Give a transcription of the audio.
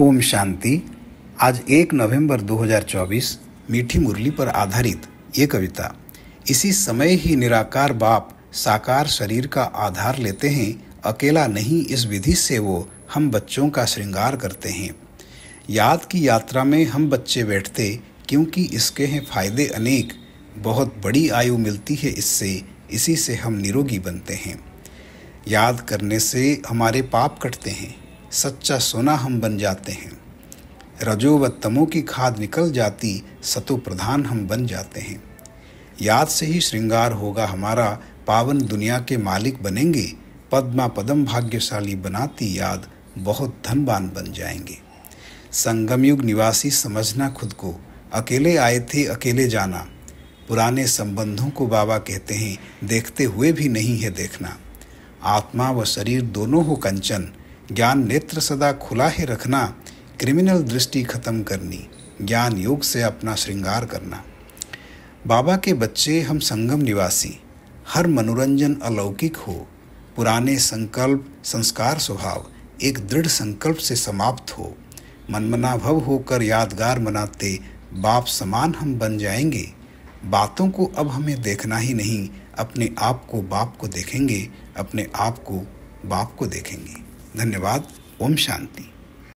ओम शांति आज एक नवंबर 2024 मीठी मुरली पर आधारित ये कविता इसी समय ही निराकार बाप साकार शरीर का आधार लेते हैं अकेला नहीं इस विधि से वो हम बच्चों का श्रृंगार करते हैं याद की यात्रा में हम बच्चे बैठते क्योंकि इसके हैं फायदे अनेक बहुत बड़ी आयु मिलती है इससे इसी से हम निरोगी बनते हैं याद करने से हमारे पाप कटते हैं सच्चा सोना हम बन जाते हैं रजो व तमो की खाद निकल जाती सतो प्रधान हम बन जाते हैं याद से ही श्रृंगार होगा हमारा पावन दुनिया के मालिक बनेंगे पद्मा पदम भाग्यशाली बनाती याद बहुत धनबान बन जाएंगे संगमयुग निवासी समझना खुद को अकेले आए थे अकेले जाना पुराने संबंधों को बाबा कहते हैं देखते हुए भी नहीं है देखना आत्मा व शरीर दोनों हो कंचन ज्ञान नेत्र सदा खुला ही रखना क्रिमिनल दृष्टि खत्म करनी ज्ञान योग से अपना श्रृंगार करना बाबा के बच्चे हम संगम निवासी हर मनोरंजन अलौकिक हो पुराने संकल्प संस्कार स्वभाव एक दृढ़ संकल्प से समाप्त हो मनमनाभव होकर यादगार मनाते बाप समान हम बन जाएंगे बातों को अब हमें देखना ही नहीं अपने आप को बाप को देखेंगे अपने आप को बाप को देखेंगे धन्यवाद ओम शांति